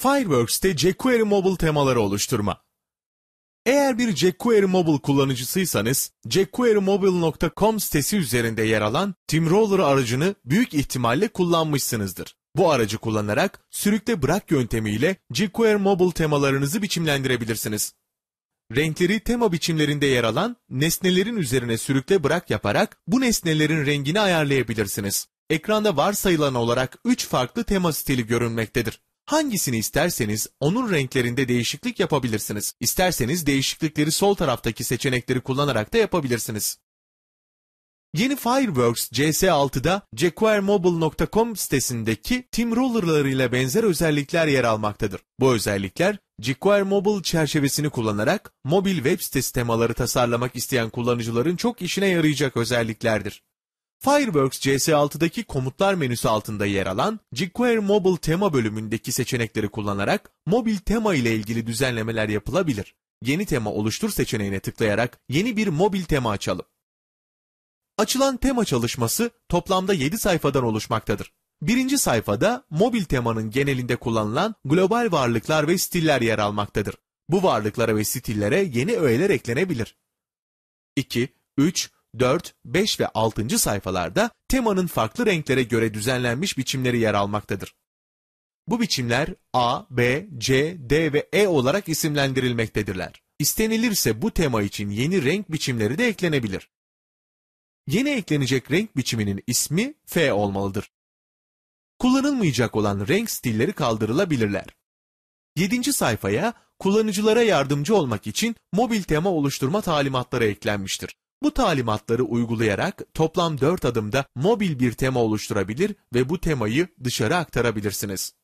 Fireworks'te jQuery Mobile temaları oluşturma. Eğer bir jQuery Mobile kullanıcısıysanız, jQueryMobile.com sitesi üzerinde yer alan TeamRoller aracını büyük ihtimalle kullanmışsınızdır. Bu aracı kullanarak sürükle bırak yöntemiyle jQuery Mobile temalarınızı biçimlendirebilirsiniz. Renkleri tema biçimlerinde yer alan nesnelerin üzerine sürükle bırak yaparak bu nesnelerin rengini ayarlayabilirsiniz. Ekranda varsayılan olarak 3 farklı tema stili görünmektedir. Hangisini isterseniz onun renklerinde değişiklik yapabilirsiniz. İsterseniz değişiklikleri sol taraftaki seçenekleri kullanarak da yapabilirsiniz. Yeni Fireworks CS6'da jacquiremobile.com sitesindeki Team ile benzer özellikler yer almaktadır. Bu özellikler Jacquire Mobile çerçevesini kullanarak mobil web sitesi temaları tasarlamak isteyen kullanıcıların çok işine yarayacak özelliklerdir. Fireworks CS6'daki komutlar menüsü altında yer alan jQuery Mobile tema bölümündeki seçenekleri kullanarak mobil tema ile ilgili düzenlemeler yapılabilir. Yeni tema oluştur seçeneğine tıklayarak yeni bir mobil tema açalım. Açılan tema çalışması toplamda 7 sayfadan oluşmaktadır. Birinci sayfada mobil temanın genelinde kullanılan global varlıklar ve stiller yer almaktadır. Bu varlıklara ve stillere yeni öğeler eklenebilir. 2, 3, 4, 5 ve 6. sayfalarda temanın farklı renklere göre düzenlenmiş biçimleri yer almaktadır. Bu biçimler A, B, C, D ve E olarak isimlendirilmektedirler. İstenilirse bu tema için yeni renk biçimleri de eklenebilir. Yeni eklenecek renk biçiminin ismi F olmalıdır. Kullanılmayacak olan renk stilleri kaldırılabilirler. 7. sayfaya kullanıcılara yardımcı olmak için mobil tema oluşturma talimatları eklenmiştir. Bu talimatları uygulayarak toplam 4 adımda mobil bir tema oluşturabilir ve bu temayı dışarı aktarabilirsiniz.